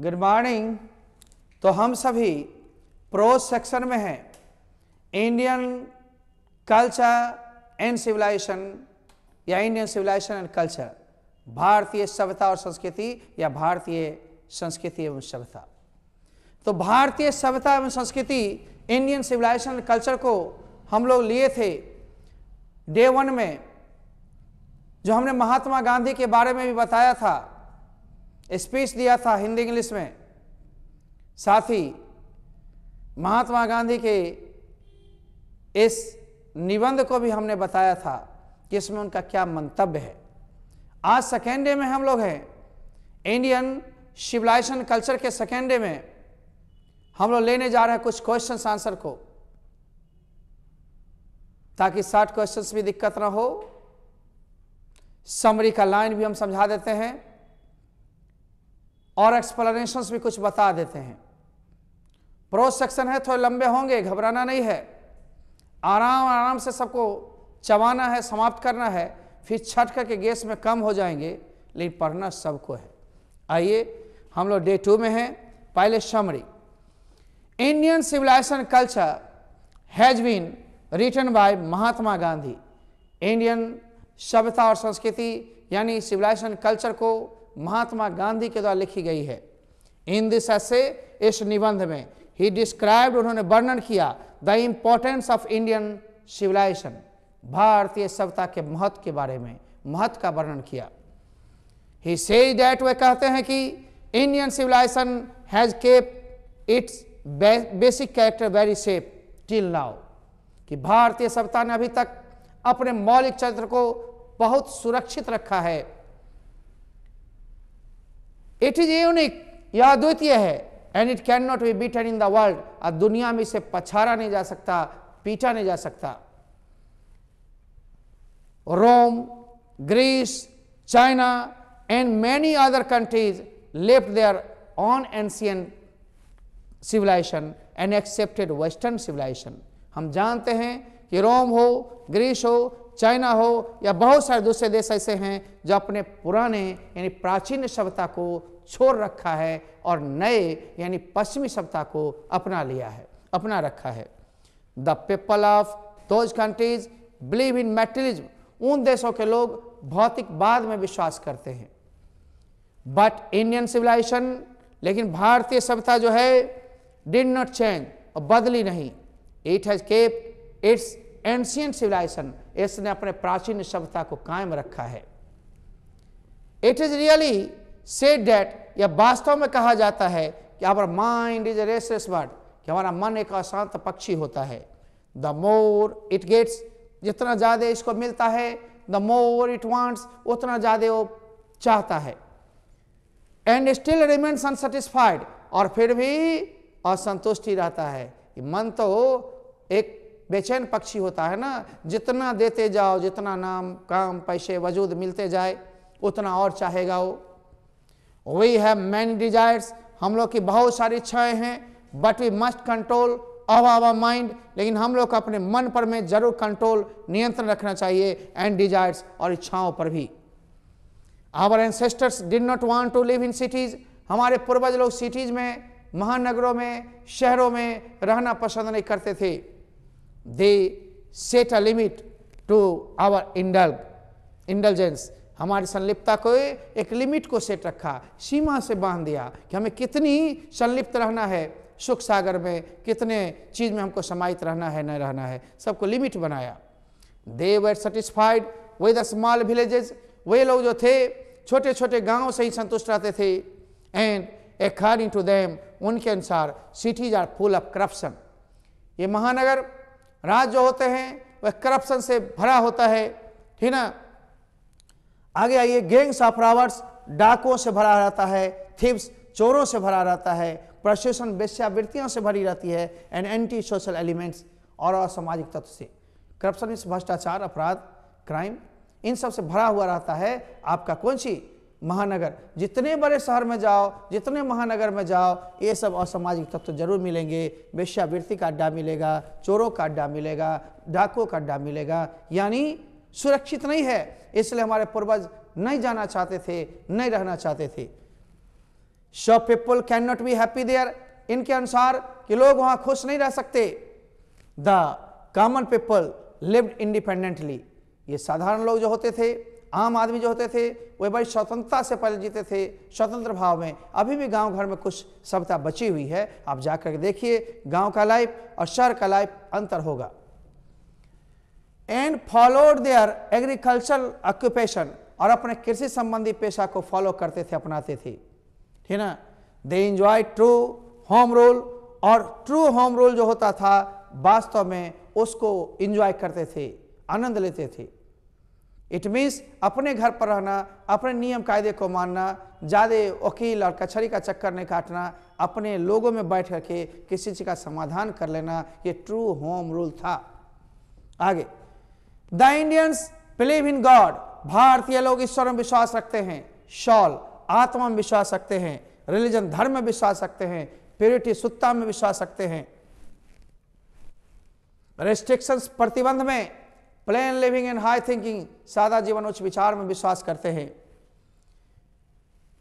good morning तो हम सभी प्रो सेक्शन में हैं इंडियन कल्चर एंड सिविलाइजेशन या इंडियन सिविलाइजेशन एंड कल्चर भारतीय सभ्यता और संस्कृति या भारतीय संस्कृति एवं सभ्यता तो भारतीय सभ्यता एवं संस्कृति इंडियन सिविलाइजेशन एंड कल्चर को हम लोग लिए थे डे वन में जो हमने महात्मा गांधी के बारे में भी बताया था स्पीच दिया था हिंदी इंग्लिश में साथ ही महात्मा गांधी के इस निबंध को भी हमने बताया था कि इसमें उनका क्या मंतव्य है आज सेकेंड डे में हम लोग हैं इंडियन सिविलाइजेशन कल्चर के सेकेंड डे में हम लोग लेने जा रहे हैं कुछ क्वेश्चन आंसर को ताकि साठ क्वेश्चन भी दिक्कत ना हो समरी का लाइन भी हम समझा देते हैं और एक्सप्लेनेशंस भी कुछ बता देते हैं प्रोज सेक्शन है थोड़े लंबे होंगे घबराना नहीं है आराम आराम से सबको चबाना है समाप्त करना है फिर छठ करके गैस में कम हो जाएंगे लेकिन पढ़ना सबको है आइए हम लोग डे टू में हैं पहले summary Indian civilisation culture has been written by Mahatma Gandhi Indian सभ्यता और संस्कृति यानी सिविलाइजेशन कल्चर को महात्मा गांधी के द्वारा लिखी गई है इन दिस ऐसे इस निबंध में ही डिस्क्राइब्ड उन्होंने वर्णन किया the importance of Indian civilisation भारतीय सभ्यता के महत्व के बारे में महत्व का वर्णन किया ही से डैट वे कहते हैं कि Indian civilisation has kept its basic character very safe till now कि भारतीय सभ्यता ने अभी तक अपने मौलिक चरित्र को बहुत सुरक्षित रखा है इट इज यूनिक यह अद्वितीय है and it can not be beaten in the world और दुनिया में इसे पछाड़ा नहीं जा सकता पीटा नहीं जा सकता Rome Greece China and many other countries left there on ancient civilisation and accepted western civilisation हम जानते हैं कि रोम हो ग्रीस हो चाइना हो या बहुत सारे दूसरे देश ऐसे हैं जो अपने पुराने यानी प्राचीन सभ्यता को छोड़ रखा है और नए यानी पश्चिमी सभ्यता को अपना लिया है अपना रखा है the people of those countries believe in materialism उन देशों के लोग भौतिकवाद में विश्वास करते हैं बट इंडियन सिविलाइजेशन लेकिन भारतीय सभ्यता जो है डिड नॉट चेंज और बदली नहीं it has kept its ancient civilisation इसने अपने प्राचीन सभ्यता को कायम रखा है it is really said that यह वास्तव में कहा जाता है कि our mind is a restless word कि हमारा मन एक अशांत पक्षी होता है द मोर इट गेट्स जितना ज़्यादा इसको मिलता है द मोर इट वांट्स उतना ज़्यादा वो चाहता है एंड स्टिल रिमेन्स अनसेटिस्फाइड और फिर भी असंतुष्टि रहता है कि मन तो एक बेचैन पक्षी होता है ना जितना देते जाओ जितना नाम काम पैसे वजूद मिलते जाए उतना और चाहेगा वो वी हैव मैन डिजायर्स हम लोग की बहुत सारी इच्छाएं हैं but we must control uh our mind लेकिन हम लोग को अपने मन पर में जरूर कंट्रोल नियंत्रण रखना चाहिए एंड डिजायर्स और इच्छाओं पर भी our ancestors did not want to live in cities हमारे पूर्वज लोग सिटीज़ में महानगरों में शहरों में रहना पसंद नहीं करते थे they set a limit to our indulge, indulgence हमारी संलिप्तता को एक लिमिट को सेट रखा सीमा से बांध दिया कि हमें कितनी संलिप्त रहना है सुख सागर में कितने चीज में हमको समाहित रहना है न रहना है सबको लिमिट बनाया they were satisfied way the small villages वे लोग जो थे छोटे छोटे गांव से ही संतुष्ट रहते थे एंड अकॉर्डिंग टू देम उनके अनुसार cities are full of corruption ये महानगर राज जो होते हैं वह करप्शन से भरा होता है ठीक ना आगे आइए गैंग्स ऑफ रावर्स डाकुओं से भरा रहता है थिप्स चोरों से भरा रहता है प्रशोषण वेश्यावृत्तियों से भरी रहती है एंड एंटी सोशल एलिमेंट्स और असामाजिक तत्व से करप्शन भ्रष्टाचार अपराध क्राइम इन सब से भरा हुआ रहता है आपका कौन सी महानगर जितने बड़े शहर में जाओ जितने महानगर में जाओ ये सब असामाजिक तत्व तो जरूर मिलेंगे वेश्यावृत्ति का अड्डा मिलेगा चोरों का अड्डा मिलेगा डाकुओं का अड्डा मिलेगा यानी सुरक्षित नहीं है इसलिए हमारे पूर्वज नहीं जाना चाहते थे नहीं रहना चाहते थे so people can not be happy there इनके अनुसार कि लोग वहाँ खुश नहीं रह सकते the common people lived independently ये साधारण लोग जो होते थे आम आदमी जो होते थे वे बड़ी स्वतंत्रता से पहले जीते थे स्वतंत्र भाव में अभी भी गांव घर में कुछ सभ्यता बची हुई है आप जाकर के देखिए गांव का लाइफ और शहर का लाइफ अंतर होगा and followed their agricultural occupation और अपने कृषि संबंधी पेशा को फॉलो करते थे अपनाते थे ठीक ना they enjoy true home rule और ट्रू होम रूल जो होता था वास्तव में उसको इंजॉय करते थे आनंद लेते थे इट मीन्स अपने घर पर रहना अपने नियम कायदे को मानना ज़्यादा वकील और कचहरी का चक्कर नहीं काटना अपने लोगों में बैठ करके किसी चीज़ का समाधान कर लेना ये ट्रू होम रूल था आगे the Indians believe in God भारतीय लोग ईश्वर में विश्वास रखते हैं शॉल आत्मा में विश्वास रखते हैं रिलीजन धर्म में विश्वास रखते हैं प्योरिटी सुत्ता में विश्वास रखते हैं रेस्ट्रिक्शंस प्रतिबंध में plain living and high thinking सादा जीवन उच्च विचार में विश्वास करते हैं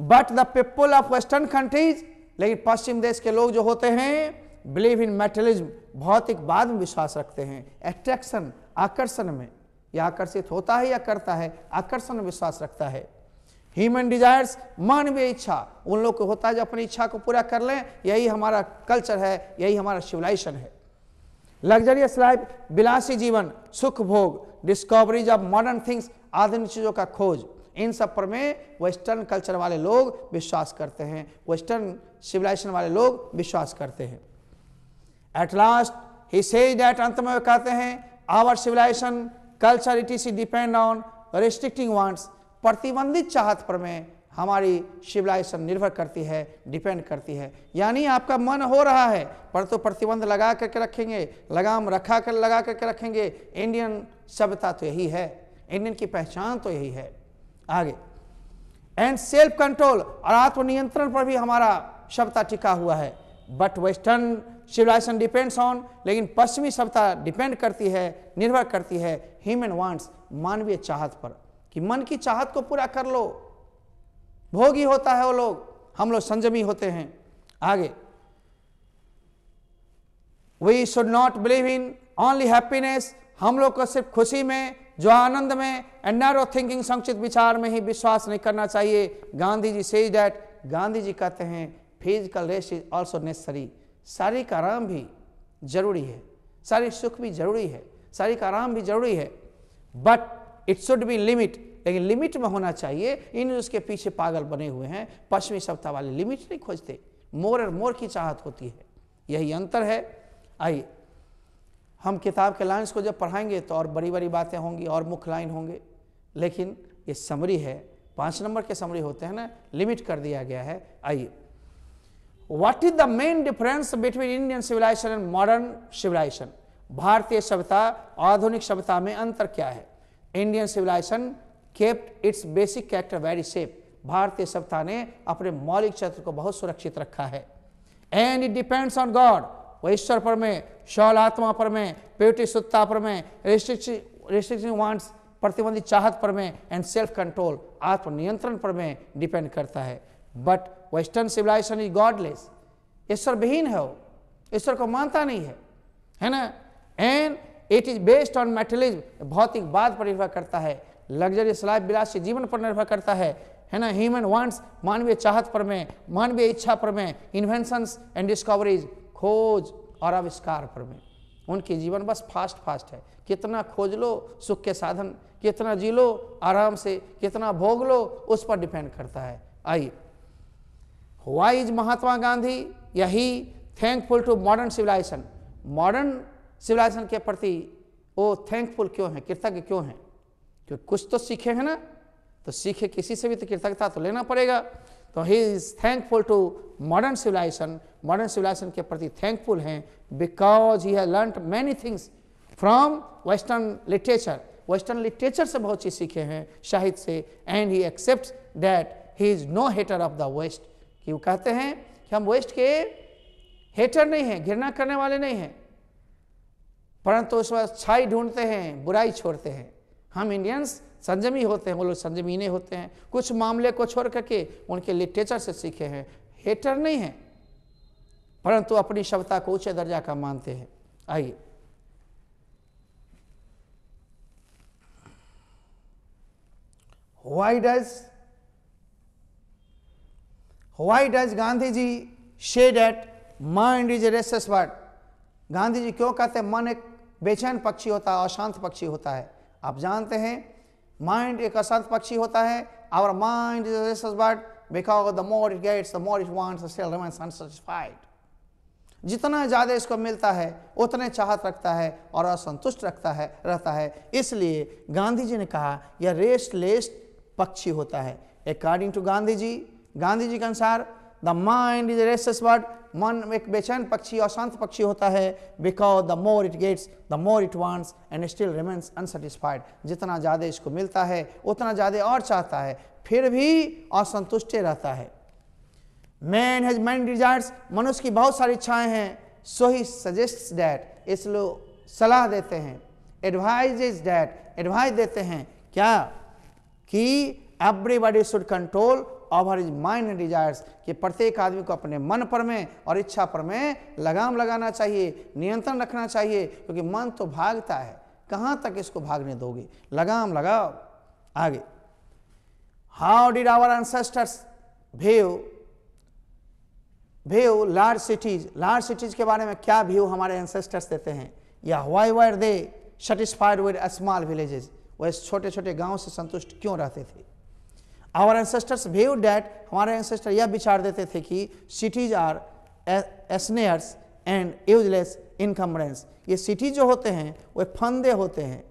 but the people of western countries लेकिन पश्चिम देश के लोग जो होते हैं बिलीव इन मेटलिज्म भौतिकवाद में विश्वास रखते हैं एट्रैक्शन आकर्षण में यह आकर्षित होता है या करता है आकर्षण में विश्वास रखता है ह्यूमन डिजायर्स मानवीय इच्छा उन लोग को होता है जो अपनी इच्छा को पूरा कर लें यही हमारा कल्चर है यही हमारा सिविलाइजेशन है लग्जरियस लाइफ विलासी जीवन सुख भोग डिस्कवरीज ऑफ मॉडर्न थिंग्स आधुनिक चीज़ों का खोज इन सब पर में वेस्टर्न कल्चर वाले लोग विश्वास करते हैं वेस्टर्न सिविलाइजेशन वाले लोग विश्वास करते हैं at last he says that अंत में कहते हैं our civilisation culture it is depend on restricting wants प्रतिबंधित चाहत पर में हमारी शिवलाई सब निर्भर करती है डिपेंड करती है यानी आपका मन हो रहा है पर तो प्रतिबंध लगा करके रखेंगे लगाम रखा कर लगा करके रखेंगे इंडियन सभ्यता तो यही है इंडियन की पहचान तो यही है आगे एंड सेल्फ कंट्रोल और आत्मनियंत्रण पर भी हमारा सभ्यता टिका हुआ है but western civilisation depends on लेकिन पश्चिमी सभ्यता डिपेंड करती है निर्भर करती है ह्यूमन वांट्स मानवीय चाहत पर कि मन की चाहत को पूरा कर लो भोगी होता है वो लोग हम लोग संजमी होते हैं आगे we should not believe in only happiness हम लोग को सिर्फ खुशी में जो आनंद में एंड नैरो थिंकिंग संचित विचार में ही विश्वास नहीं करना चाहिए गांधी जी से डैट गांधी जी कहते हैं physical rest is also necessary शारीरिक आराम भी जरूरी है शारीरिक सुख भी जरूरी है शारीरिक आराम भी जरूरी है but it should be limit लेकिन लिमिट में होना चाहिए इन उसके पीछे पागल बने हुए हैं पश्चिमी सत्ता वाले लिमिट नहीं खोजते मोर और मोर की चाहत होती है यही अंतर है आइए हम किताब के लाइन्स को जब पढ़ाएंगे तो और बड़ी बड़ी बातें होंगी और मुख्य लाइन होंगे लेकिन ये समरी है पांच नंबर के समरी होते हैं ना लिमिट कर दिया गया है आइए what is the main difference between Indian civilisation and modern civilisation भारतीय सभ्यता आधुनिक सभ्यता में अंतर क्या है Indian civilisation kept its basic character very safe भारतीय सभ्यता ने अपने मौलिक क्षेत्र को बहुत सुरक्षित रखा है and it depends on God वह ईश्वर पर में शौल आत्मा पर में पेटी सुत्ता पर में रिस्ट्रिक्शन वांट्स प्रतिबंधित चाहत पर में एंड सेल्फ कंट्रोल आत्मनियंत्रण पर में डिपेंड करता है but western civilisation is godless ईश्वर विहीन है वो ईश्वर को मानता नहीं है है ना and it is based on materialism भौतिकवाद पर निर्भर करता है लग्जरियस लाइफ से जीवन पर निर्भर करता है है ना ह्यूमन वांट्स मानवीय चाहत पर में मानवीय इच्छा पर में इन्वेंशंस एंड डिस्कवरीज खोज और आविष्कार पर में उनके जीवन बस फास्ट फास्ट है कितना खोज लो सुख के साधन कितना जी लो आराम से कितना भोग लो उस पर डिपेंड करता है आइए वाई इज महात्मा गांधी यही thankful to modern civilisation modern civilisation के प्रति वो थैंकफुल क्यों है कृतज्ञ क्यों है क्योंकि कुछ तो सीखे हैं ना तो सीखे किसी से भी तो कृतज्ञता तो लेना पड़ेगा तो he is thankful to modern civilisation modern civilisation के प्रति थैंकफुल हैं because he has learn many things from western literature western literature से बहुत चीज़ सीखे हैं शाहिद से and he accept that he is no hater of the west कि वो कहते हैं कि हम वेस्ट के हेटर नहीं हैं घृणा करने वाले नहीं हैं परंतु उस वक्त छाई ढूंढते हैं बुराई छोड़ते हैं हम इंडियंस संजमी होते हैं वो लोग संजमीने होते हैं कुछ मामले को छोड़ करके उनके लिटरेचर से सीखे हैं हेटर नहीं है परंतु अपनी क्षमता को ऊंचे दर्जा का मानते हैं आइए why does why does Gandhi ji say that mind is a restless bird Gandhi ji क्यों कहते हैं मन एक बेचैन पक्षी होता है अशांत पक्षी होता है आप जानते हैं माइंड एक अशांत पक्षी होता है our mind is but because the more it gets the more it wants unsatisfied जितना ज़्यादा इसको मिलता है उतने चाहत रखता है और असंतुष्ट रखता है रहता है इसलिए गांधी जी ने कहा यह रेस्ट लेस्ट पक्षी होता है अकॉर्डिंग टू गांधी जी गांधी जी के अनुसार the mind is restless bird मन एक बेचैन पक्षी अशांत पक्षी होता है because the more it gets the more it wants and still remains unsatisfied जितना ज़्यादा इसको मिलता है उतना ज़्यादा और चाहता है फिर भी असंतुष्ट रहता है मैन हैज मैन डिजायर्स मनुष्य की बहुत सारी इच्छाएं हैं सो ही सजेस्ट डैट इसलो सलाह देते हैं एडवाइज इज डैट एडवाइज देते हैं क्या कि everybody should control over his mind and desires कि प्रत्येक आदमी को अपने मन पर में और इच्छा पर में लगाम लगाना चाहिए नियंत्रण रखना चाहिए क्योंकि मन तो भागता है कहाँ तक इसको भागने दोगे लगाम लगाओ आगे how did our ancestors behave behave large cities large cities के बारे में क्या व्यू हमारे एंसेस्टर्स देते हैं या why were they satisfied with small villages वह छोटे छोटे गांव से संतुष्ट क्यों रहते थे आवर एंसेस्टर्स व्यू डैट हमारे एंसेस्टर यह विचार देते थे कि cities are snares and useless encumbrances ये सिटी जो होते हैं वे फंदे होते हैं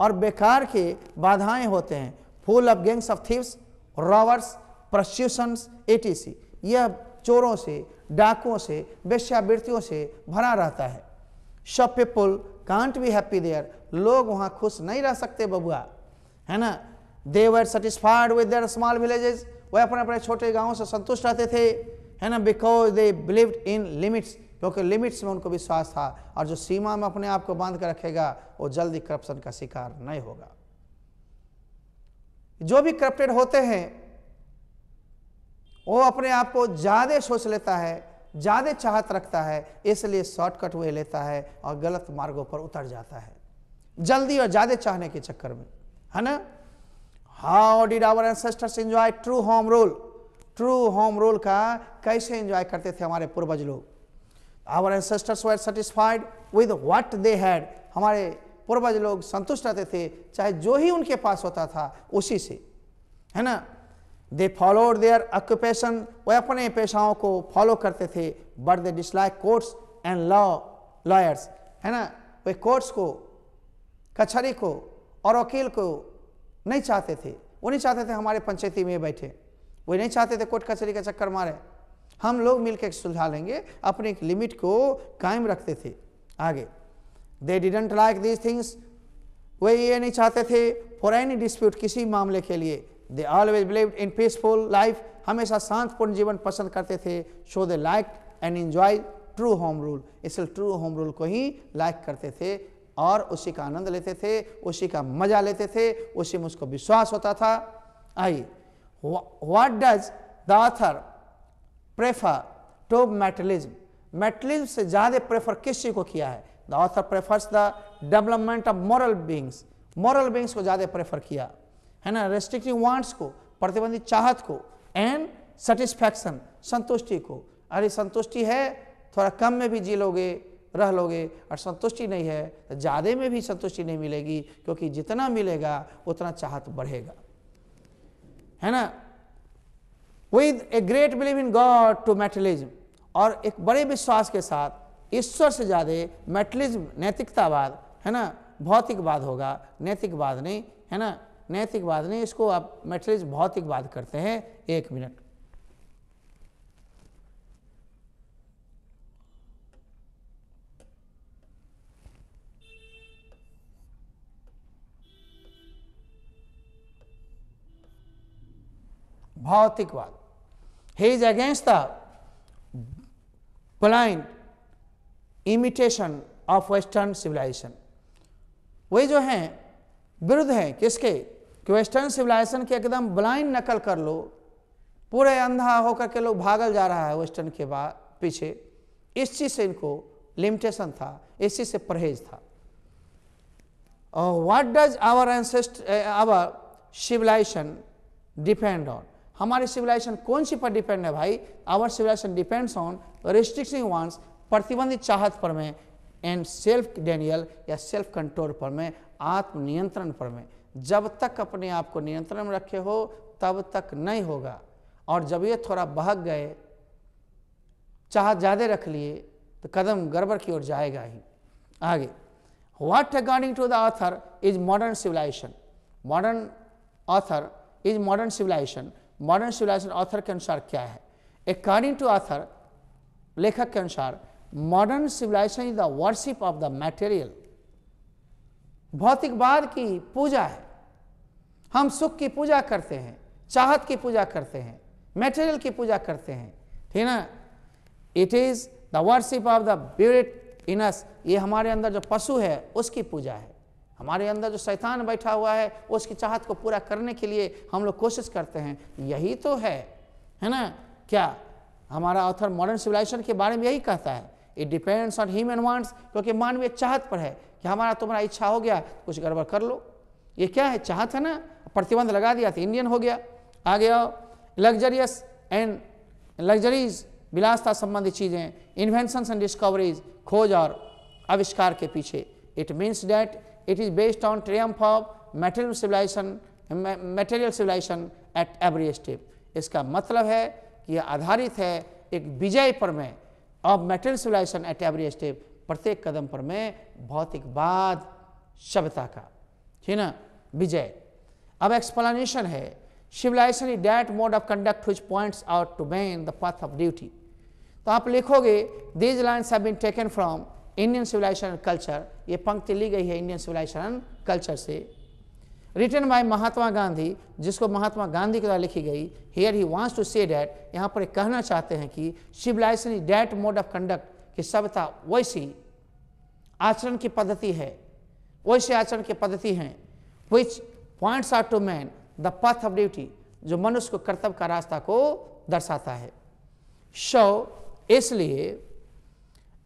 और बेकार के बाधाएं होते हैं full of gangs of thieves robbers prostitutions ETC यह चोरों से डाकुओं से वेश्यावृत्तियों से भरा रहता है shop people can't be happy there लोग वहाँ खुश नहीं रह सकते बबुआ है ना they were satisfied with their small villages वह अपने अपने छोटे गाँव से संतुष्ट रहते थे है ना because they believe in limits क्योंकि लिमिट्स में उनको विश्वास था और जो सीमा में अपने आप को बांध कर रखेगा वो जल्दी करप्शन का शिकार नहीं होगा जो भी करप्टेड होते हैं वो अपने आप को ज़्यादा सोच लेता है ज़्यादा चाहत रखता है इसलिए शॉर्टकट वे लेता है और गलत मार्गों पर उतर जाता है जल्दी और ज़्यादा चाहने के चक्कर में है ना how did our ancestors enjoy true home rule true home rule का कैसे एंजॉय करते थे हमारे पूर्वज लोग our ancestors were satisfied with what they had हमारे पूर्वज लोग संतुष्ट रहते थे चाहे जो ही उनके पास होता था उसी से है ना दे फॉलोड देयर ऑक्यूपेशन वे अपने पेशाओं को फॉलो करते थे but they dislike courts and law lawyers है ना वे कोर्ट्स को कचहरी को और वकील को नहीं चाहते थे वो नहीं चाहते थे हमारे पंचायती में बैठे वो नहीं चाहते थे कोर्ट कचहरी का चक्कर मारे हम लोग मिलकर सुलझा लेंगे अपने एक लिमिट को कायम रखते थे आगे they didn't like these things वे ये नहीं चाहते थे फॉर एनी डिस्प्यूट किसी मामले के लिए they always believe in peaceful life हमेशा शांतपूर्ण जीवन पसंद करते थे so they like and enjoy true home rule इसलिए ट्रू होम रूल को ही लाइक करते थे और उसी का आनंद लेते थे उसी का मजा लेते थे उसी में उसको विश्वास होता था आइए what does the author prefer to materialism materialism से ज़्यादा प्रेफर किस चीज़ को किया है the author prefers the development of moral beings moral beings को ज़्यादा प्रेफर किया है ना रेस्ट्रिक्टिव वांट्स को प्रतिबंधित चाहत को एंड सेटिस्फैक्शन संतुष्टि को अरे संतुष्टि है थोड़ा कम में भी जी लोगे रह लोगे और संतुष्टि नहीं है तो ज़्यादा में भी संतुष्टि नहीं मिलेगी क्योंकि जितना मिलेगा उतना चाहत बढ़ेगा है ना with a great believe in God to materialism और एक बड़े विश्वास के साथ ईश्वर से ज़्यादा मेटलिज्म नैतिकतावाद है ना भौतिकवाद होगा नैतिकवाद नहीं है ना नैतिकवाद नहीं इसको आप मेटलिज्म भौतिकवाद करते हैं एक मिनट भौतिकवाद he is against the blind imitation of western civilization वे जो हैं विरुद्ध हैं किसके कि वेस्टर्न सिविलाइजेशन की एकदम ब्लाइंड नकल कर लो पूरे अंधा होकर के लोग भागल जा रहा है वेस्टर्न के बाद पीछे इस चीज़ से इनको लिमिटेशन था इस चीज़ से परहेज था और what does our ancestor our civilization depend on हमारी सिविलाइजेशन कौन सी पर डिपेंड है भाई our civilization depends on restricting wants प्रतिबंधित चाहत पर में एंड सेल्फ डेनियल या सेल्फ कंट्रोल पर में आत्मनियंत्रण पर में जब तक अपने आप को नियंत्रण में रखे हो तब तक नहीं होगा और जब ये थोड़ा बहक गए चाह ज़्यादा रख लिए तो कदम गड़बड़ की ओर जाएगा ही आगे what according to the author is modern civilisation modern author is modern civilisation modern civilization author के अनुसार क्या है अकॉर्डिंग टू ऑथर लेखक के अनुसार modern civilization is the worship of the material भौतिकवाद की पूजा है हम सुख की पूजा करते हैं चाहत की पूजा करते हैं मेटेरियल की पूजा करते हैं ठीक है ना it is the worship of the brute in us ये हमारे अंदर जो पशु है उसकी पूजा है हमारे अंदर जो शैतान बैठा हुआ है उसकी चाहत को पूरा करने के लिए हम लोग कोशिश करते हैं यही तो है है ना क्या हमारा ऑथर मॉडर्न सिविलाइजेशन के बारे में यही कहता है it depends on human wants क्योंकि मानवीय चाहत पर है कि हमारा तुम्हारा इच्छा हो गया कुछ गड़बड़ कर लो ये क्या है चाहत है ना प्रतिबंध लगा दिया था तो इंडियन हो गया आ गया लग्जरियस एंड लग्जरीज विलासता संबंधी चीज़ें इन्वेंशंस एंड डिस्कवरीज खोज और आविष्कार के पीछे it means that it is based on triumph of material civilization material civilization at every step इसका मतलब है कि यह आधारित है एक विजय पर में of material civilization at every step प्रत्येक कदम पर में भौतिकवाद सभ्यता का है ना विजय अब एक्सप्लानेशन है civilization is that mode of conduct whose points out to man the path of duty तो आप लिखोगे these lines have been taken from Indian civilisation culture ये पंक्ति ली गई है इंडियन सिविलाइजेशन कल्चर से रिटर्न बाय महात्मा गांधी जिसको महात्मा गांधी के द्वारा लिखी गई here he wants to say that यहाँ पर कहना चाहते हैं कि civilization is that mode of conduct कि सभ्यता वैसी आचरण की पद्धति है वैसे आचरण की पद्धति हैं which points are to man the path of duty जो मनुष्य को कर्तव्य का रास्ता को दर्शाता है शव इसलिए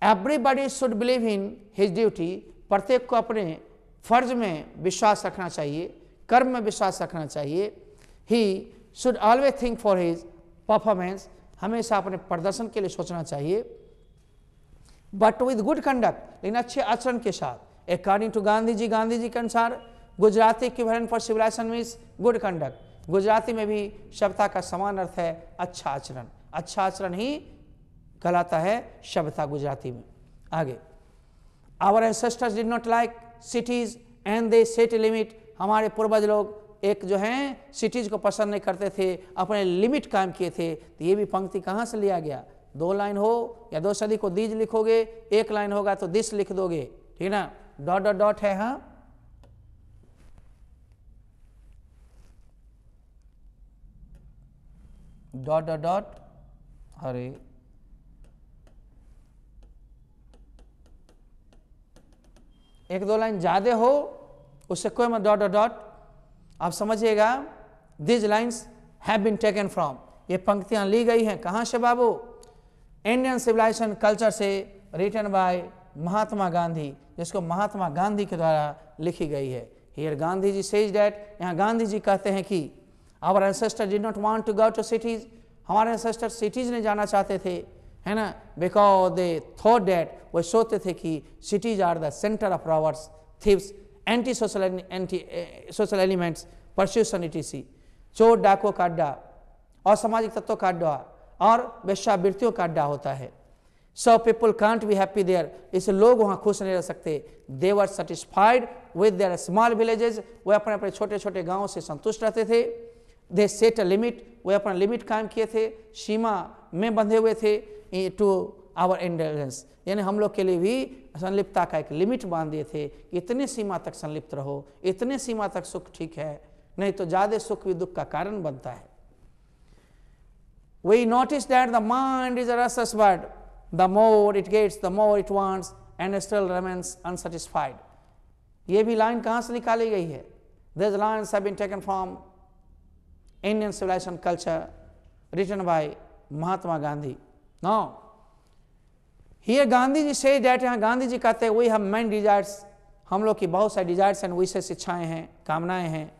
everybody should believe in his duty प्रत्येक को अपने फर्ज में विश्वास रखना चाहिए कर्म में विश्वास रखना चाहिए he should always think for his performance हमेशा अपने प्रदर्शन के लिए सोचना चाहिए बट विद गुड कंडक्ट लेकिन अच्छे आचरण के साथ अकॉर्डिंग टू गांधी जी गांधी जी के अनुसार Gujarati word for civilization means good conduct Gujarati में भी शब्दा का समान अर्थ है अच्छा आचरण अच्छा आचरण ही कहलाता है शब्द गुजराती में आगे our ancestors did not like cities and they set limit हमारे पूर्वज लोग एक जो हैं सिटीज को पसंद नहीं करते थे अपने लिमिट कायम किए थे तो ये भी पंक्ति कहाँ से लिया गया दो लाइन हो या दो सदी को दीज लिखोगे एक लाइन होगा तो दिस लिख दोगे ठीक ना डॉट डॉट डॉट है हाँ डॉट डॉट डॉट अरे एक दो लाइन ज़्यादा हो उससे कोई मत डॉट डॉट डॉट आप समझिएगा these lines have been taken from ये पंक्तियाँ ली गई हैं कहाँ से बाबू इंडियन सिविलाइजेशन कल्चर से रिटर्न बाय महात्मा गांधी जिसको महात्मा गांधी के द्वारा लिखी गई है here Gandhi ji says that यहाँ गांधी जी कहते हैं कि our ancestor did not want to go to cities हमारे एंसेस्टर सिटीज़ नहीं जाना चाहते थे है ना बिकॉज दे थॉट डैट वो सोचते थे कि cities are the centre of robbers thieves anti social anti social elements prostitution इसी चोर डाको का अड्डा असामाजिक तत्वों का अड्डा और वेश्यावृत्तियों का अड्डा होता है so people can't be happy there इसे लोग वहाँ खुश नहीं रह सकते they were satisfied with their small villages वे अपने अपने छोटे छोटे गाँव से संतुष्ट रहते थे दे सेट अ लिमिट वे अपना लिमिट कायम किए थे सीमा में बंधे हुए थे टू आवर इंटेलिजेंस यानी हम लोग के लिए भी संलिप्तता का एक लिमिट बांध दिए थे कि इतने सीमा तक संलिप्त रहो इतने सीमा तक सुख ठीक है नहीं तो ज़्यादा सुख भी दुख का कारण बनता है we notice that the mind is as bird the more it gets the more it wants and still remains unsatisfied ये भी लाइन कहाँ से निकाली गई है this line have been taken from Indian civilisation culture written by Mahatma Gandhi Now, here Gandhi ji said that यहाँ गांधी जी कहते हैं वही हैव मैन डिजायर्स हम लोग की बहुत सारे डिजायर्स एंड से शिक्षाएं हैं कामनाएं हैं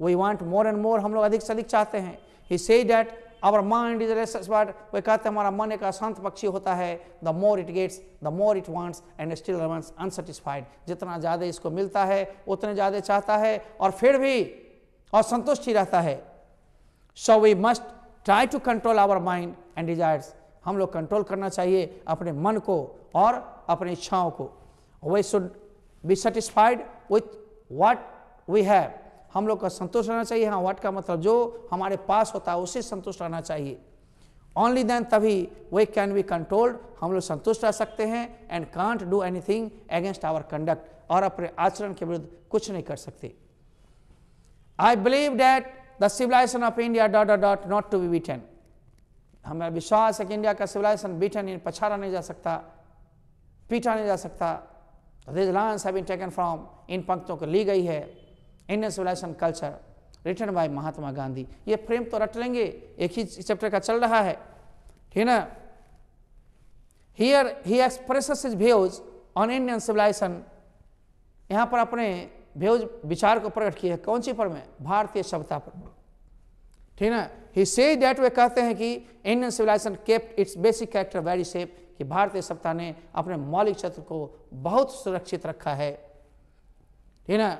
वही वॉन्ट मोर एंड मोर हम लोग अधिक से अधिक चाहते हैं he say that our mind is restless bird वे कहते हैं हमारा मन एक अशांत पक्षी होता है the more it gets the more it wants and still remains unsatisfied जितना ज़्यादा इसको मिलता है उतने ज़्यादा चाहता है और फिर भी असंतुष्ट ही रहता है so we must try to control our mind and desires हम लोग कंट्रोल करना चाहिए अपने मन को और अपनी इच्छाओं को we should be satisfied with what we have हम लोग का संतोष रहना चाहिए हाँ वाट का मतलब जो हमारे पास होता है उसे संतुष्ट रहना चाहिए ओनली देन तभी वे कैन बी कंट्रोल्ड हम लोग संतुष्ट रह सकते हैं and can't do anything against our conduct और अपने आचरण के विरुद्ध कुछ नहीं कर सकते I believe that the civilization of India dot dot not to be beaten हमारा विश्वास है कि इंडिया का सिविलाइजेशन बीटन नहीं पछाड़ा नहीं जा सकता पीटा नहीं जा सकता this lines have been taken from इन पंक्तों को ली गई है Indian civilisation culture written by Mahatma Gandhi ये फ्रेम तो रट लेंगे एक ही चैप्टर का चल रहा है ठीक ना here he express his views on Indian civilization यहाँ पर अपने व्यूज विचार को प्रकट किया है कौन सी पर में भारतीय सभ्यता पर ठीक ना ही से डेट वे कहते हैं कि Indian civilisation kept its basic character very safe कि भारतीय सप्ताह ने अपने मौलिक क्षेत्र को बहुत सुरक्षित रखा है ठीक ना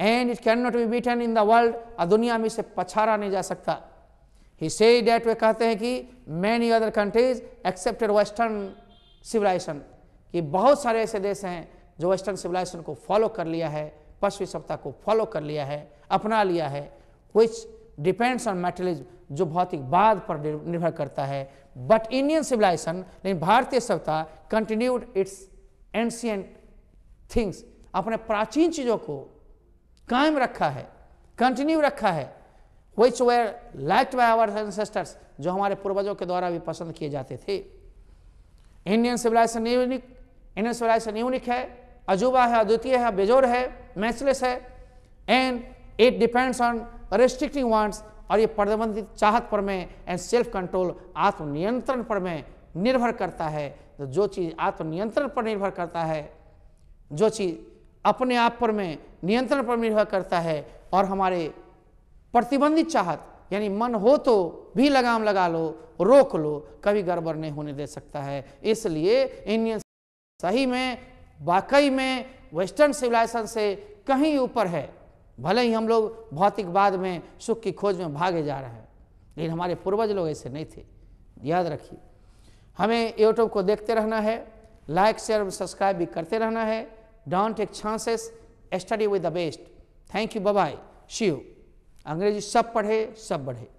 and it can not be beaten in the world और दुनिया में इसे पछाड़ा नहीं जा सकता ही से डेट वे कहते हैं कि many other countries accepted western civilization कि बहुत सारे ऐसे देश हैं जो वेस्टर्न सिविलाइजेशन को फॉलो कर लिया है पश्चिमी सप्ताह को फॉलो कर लिया है अपना लिया है विच डिपेंड्स ऑन मेटलिज्म जो भौतिकवाद पर निर्भर करता है बट इंडियन सिविलाइजेशन लेकिन भारतीय सभ्यता कंटिन्यूड इट्स एंशियंट थिंग्स अपने प्राचीन चीज़ों को कायम रखा है कंटिन्यू रखा है which were liked by our ancestors जो हमारे पूर्वजों के द्वारा भी पसंद किए जाते थे Indian civilization unique Indian civilization unique है अजूबा है अद्वितीय है बेजोर है मैचलेस है and it depends on restricting wants और ये प्रबंधित चाहत पर में एंड सेल्फ कंट्रोल आत्मनियंत्रण पर में निर्भर करता है तो जो चीज़ आत्मनियंत्रण पर निर्भर करता है जो चीज़ अपने आप पर में नियंत्रण पर निर्भर करता है और हमारे प्रतिबंधित चाहत यानी मन हो तो भी लगाम लगा लो रोक लो कभी गड़बड़ नहीं होने दे सकता है इसलिए इंडियन सही में वाकई में वेस्टर्न सिविलाइजेशन से कहीं ऊपर है भले ही हम लोग भौतिकवाद में सुख की खोज में भागे जा रहे हैं लेकिन हमारे पूर्वज लोग ऐसे नहीं थे याद रखिए हमें यूट्यूब को देखते रहना है लाइक शेयर और सब्सक्राइब भी करते रहना है don't take chances study with the best thank you bye see अंग्रेजी सब पढ़े सब बढ़े